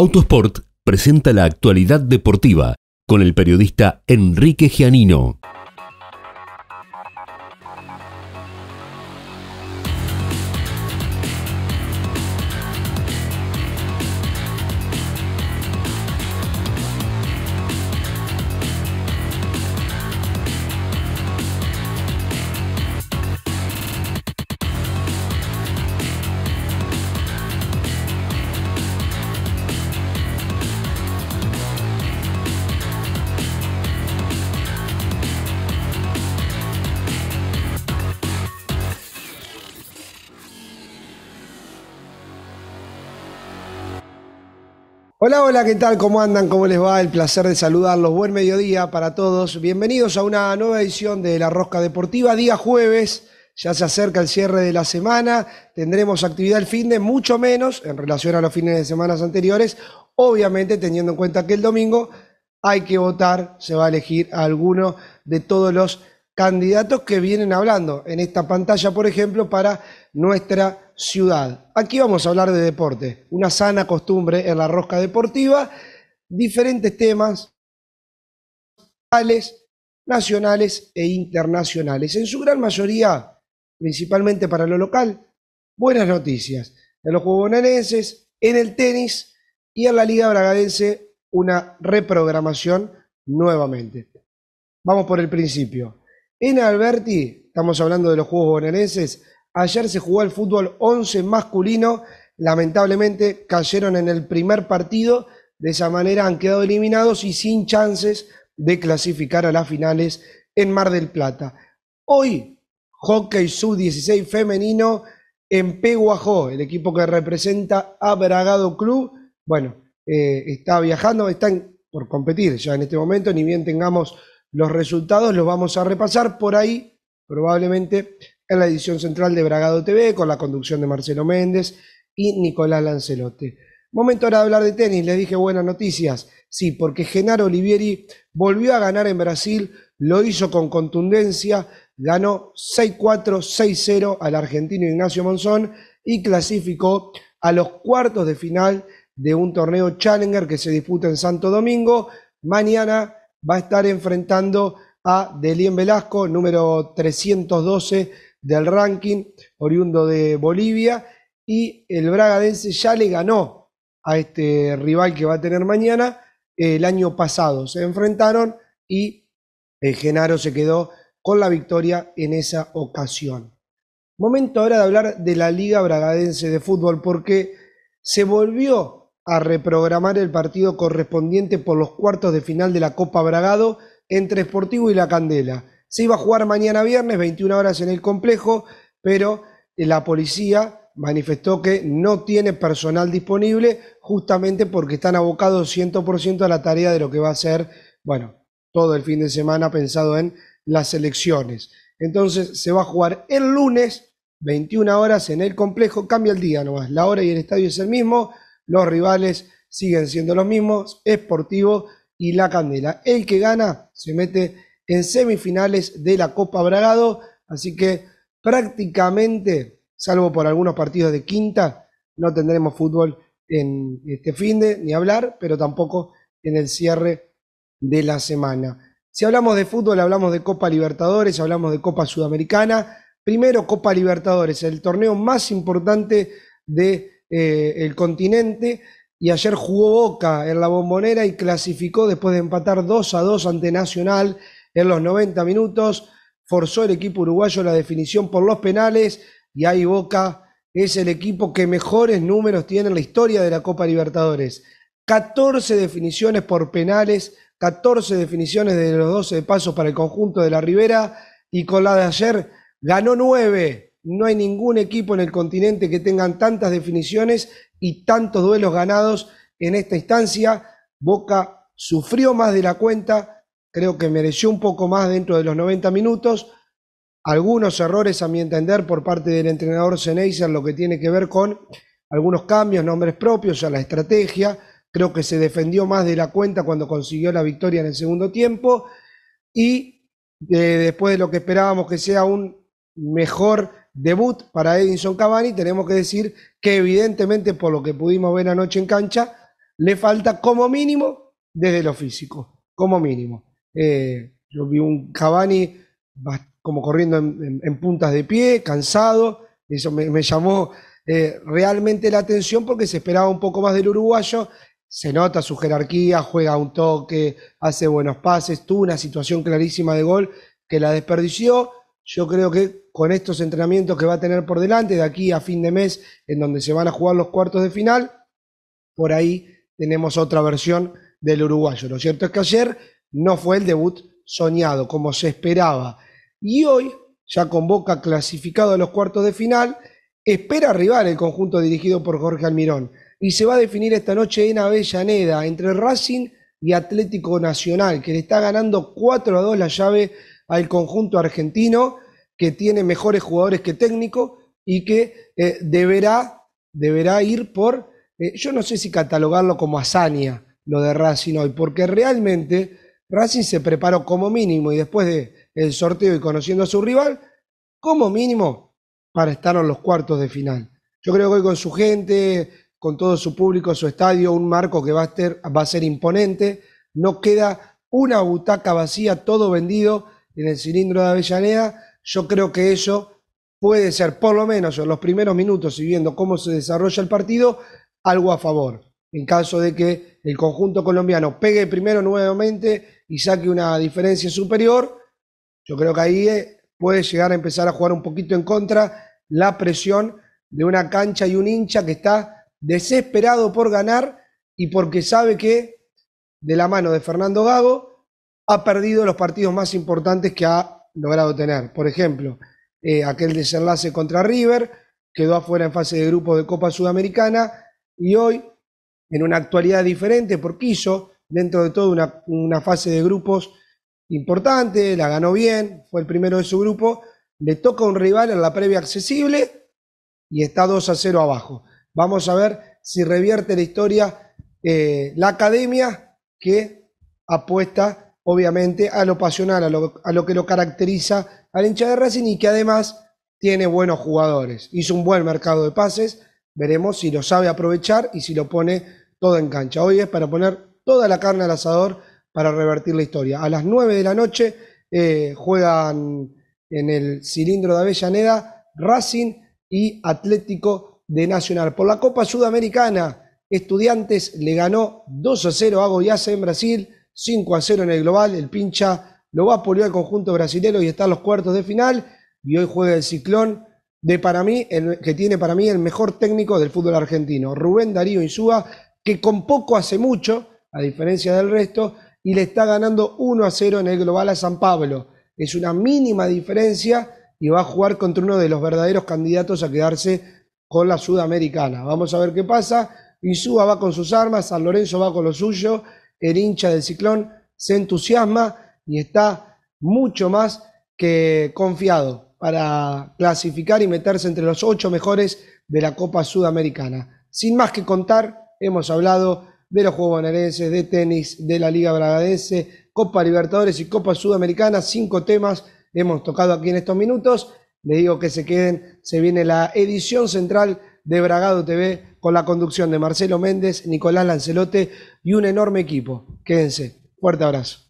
Autosport presenta la actualidad deportiva con el periodista Enrique Gianino. Hola, hola, ¿qué tal? ¿Cómo andan? ¿Cómo les va? El placer de saludarlos. Buen mediodía para todos. Bienvenidos a una nueva edición de La Rosca Deportiva, día jueves. Ya se acerca el cierre de la semana, tendremos actividad el fin de mucho menos en relación a los fines de semanas anteriores, obviamente teniendo en cuenta que el domingo hay que votar, se va a elegir a alguno de todos los candidatos que vienen hablando en esta pantalla, por ejemplo, para nuestra ciudad. Aquí vamos a hablar de deporte, una sana costumbre en la rosca deportiva, diferentes temas nacionales e internacionales, en su gran mayoría, principalmente para lo local, buenas noticias en los jugonarenses, en el tenis y en la Liga Bragadense una reprogramación nuevamente. Vamos por el principio. En Alberti, estamos hablando de los Juegos Bonaerenses, ayer se jugó el fútbol 11 masculino, lamentablemente cayeron en el primer partido, de esa manera han quedado eliminados y sin chances de clasificar a las finales en Mar del Plata. Hoy, hockey sub-16 femenino en Peguajó, el equipo que representa a Bragado Club, bueno, eh, está viajando, están por competir ya en este momento, ni bien tengamos los resultados los vamos a repasar por ahí, probablemente en la edición central de Bragado TV, con la conducción de Marcelo Méndez y Nicolás Lancelote. Momento ahora de hablar de tenis, les dije buenas noticias. Sí, porque Genaro Olivieri volvió a ganar en Brasil, lo hizo con contundencia, ganó 6-4, 6-0 al argentino Ignacio Monzón y clasificó a los cuartos de final de un torneo Challenger que se disputa en Santo Domingo. Mañana va a estar enfrentando a Delien Velasco, número 312 del ranking, oriundo de Bolivia. Y el Bragadense ya le ganó a este rival que va a tener mañana el año pasado. Se enfrentaron y eh, Genaro se quedó con la victoria en esa ocasión. Momento ahora de hablar de la Liga Bragadense de Fútbol, porque se volvió a reprogramar el partido correspondiente por los cuartos de final de la Copa Bragado entre Sportivo y La Candela. Se iba a jugar mañana viernes, 21 horas en el complejo, pero eh, la policía manifestó que no tiene personal disponible justamente porque están abocados 100% a la tarea de lo que va a ser, bueno, todo el fin de semana pensado en las elecciones. Entonces se va a jugar el lunes, 21 horas en el complejo, cambia el día nomás, la hora y el estadio es el mismo, los rivales siguen siendo los mismos, Sportivo y La Candela. El que gana se mete en semifinales de la Copa Bragado, así que prácticamente, salvo por algunos partidos de quinta, no tendremos fútbol en este fin de ni hablar, pero tampoco en el cierre de la semana. Si hablamos de fútbol, hablamos de Copa Libertadores, hablamos de Copa Sudamericana. Primero, Copa Libertadores, el torneo más importante de eh, el continente y ayer jugó Boca en la bombonera y clasificó después de empatar 2 a 2 ante Nacional en los 90 minutos. Forzó el equipo uruguayo la definición por los penales y ahí Boca es el equipo que mejores números tiene en la historia de la Copa Libertadores. 14 definiciones por penales, 14 definiciones de los 12 pasos para el conjunto de la Ribera y con la de ayer ganó 9 no hay ningún equipo en el continente que tengan tantas definiciones y tantos duelos ganados en esta instancia. Boca sufrió más de la cuenta, creo que mereció un poco más dentro de los 90 minutos. Algunos errores, a mi entender, por parte del entrenador Ceneiser, lo que tiene que ver con algunos cambios, nombres propios, a la estrategia. Creo que se defendió más de la cuenta cuando consiguió la victoria en el segundo tiempo. Y eh, después de lo que esperábamos que sea un mejor debut para Edinson Cavani, tenemos que decir que evidentemente por lo que pudimos ver anoche en cancha, le falta como mínimo desde lo físico, como mínimo. Eh, yo vi un Cavani como corriendo en, puntas de pie, cansado, eso me, llamó eh, realmente la atención porque se esperaba un poco más del uruguayo, se nota su jerarquía, juega un toque, hace buenos pases, tuvo una situación clarísima de gol que la desperdició yo creo que con estos entrenamientos que va a tener por delante, de aquí a fin de mes, en donde se van a jugar los cuartos de final, por ahí tenemos otra versión del uruguayo. Lo cierto es que ayer no fue el debut soñado, como se esperaba. Y hoy, ya con Boca clasificado a los cuartos de final, espera rival el conjunto dirigido por Jorge Almirón. Y se va a definir esta noche en Avellaneda entre Racing y Atlético Nacional, que le está ganando 4 a 2 la llave al conjunto argentino, que tiene mejores jugadores que técnico y que eh, deberá, deberá ir por, eh, yo no sé si catalogarlo como hazaña lo de Racing hoy, porque realmente Racing se preparó como mínimo y después del sorteo y conociendo a su rival, como mínimo para estar en los cuartos de final. Yo creo que hoy con su gente, con todo su público, su estadio, un marco que va a, ser, va a ser imponente. No queda una butaca vacía, todo vendido en el cilindro de Avellaneda, yo creo que eso puede ser, por lo menos en los primeros minutos y viendo cómo se desarrolla el partido, algo a favor. En caso de que el conjunto colombiano pegue primero nuevamente y saque una diferencia superior, yo creo que ahí eh, puede llegar a empezar a jugar un poquito en contra la presión de una cancha y un hincha que está desesperado por ganar y porque sabe que de la mano de Fernando Gago ha perdido los partidos más importantes que ha logrado tener. Por ejemplo, eh, aquel desenlace contra River, quedó afuera en fase de grupos de Copa Sudamericana y hoy, en una actualidad diferente, porque hizo dentro de toda una, fase de grupos importante, la ganó bien, fue el primero de su grupo, le toca un rival en la previa accesible y está 2 a 0 abajo. Vamos a ver si revierte la historia eh, la academia que apuesta obviamente, a lo pasional, a lo, que lo caracteriza al hincha de Racing y que además tiene buenos jugadores. Hizo un buen mercado de pases, veremos si lo sabe aprovechar y si lo pone todo en cancha. Hoy es para poner toda la carne al asador para revertir la historia. A las 9 de la noche eh, juegan en el cilindro de Avellaneda Racing y Atlético de Nacional. Por la Copa Sudamericana, Estudiantes le ganó 2 a 0 a Goiás en Brasil. 5 a 0 en el global, el pincha lo va a poliar el conjunto brasileño y está en los cuartos de final. Y hoy juega el ciclón de para mí, que tiene para mí el mejor técnico del fútbol argentino, Rubén Darío Insúa, que con poco hace mucho, a diferencia del resto, y le está ganando 1 a 0 en el global a San Pablo. Es una mínima diferencia y va a jugar contra uno de los verdaderos candidatos a quedarse con la Sudamericana. Vamos a ver qué pasa. Insúa va con sus armas, San Lorenzo va con lo suyo el hincha del ciclón se entusiasma y está mucho más que confiado para clasificar y meterse entre los ocho mejores de la Copa Sudamericana. Sin más que contar, hemos hablado de los Juegos de tenis, de la Liga Bragadense, Copa Libertadores y Copa Sudamericana, cinco temas hemos tocado aquí en estos minutos. Les digo que se queden, se viene la edición central de Bragado TV con la conducción de Marcelo Méndez, Nicolás Lancelote y un enorme equipo. Quédense. Fuerte abrazo.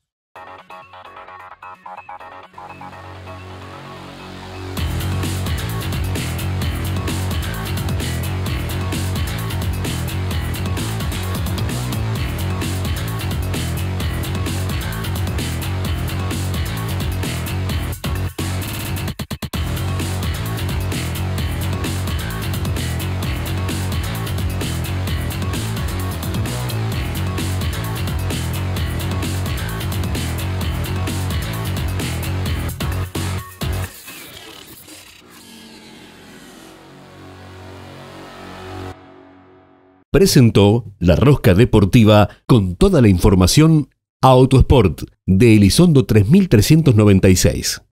presentó La Rosca Deportiva con toda la información Autosport de Elizondo 3396.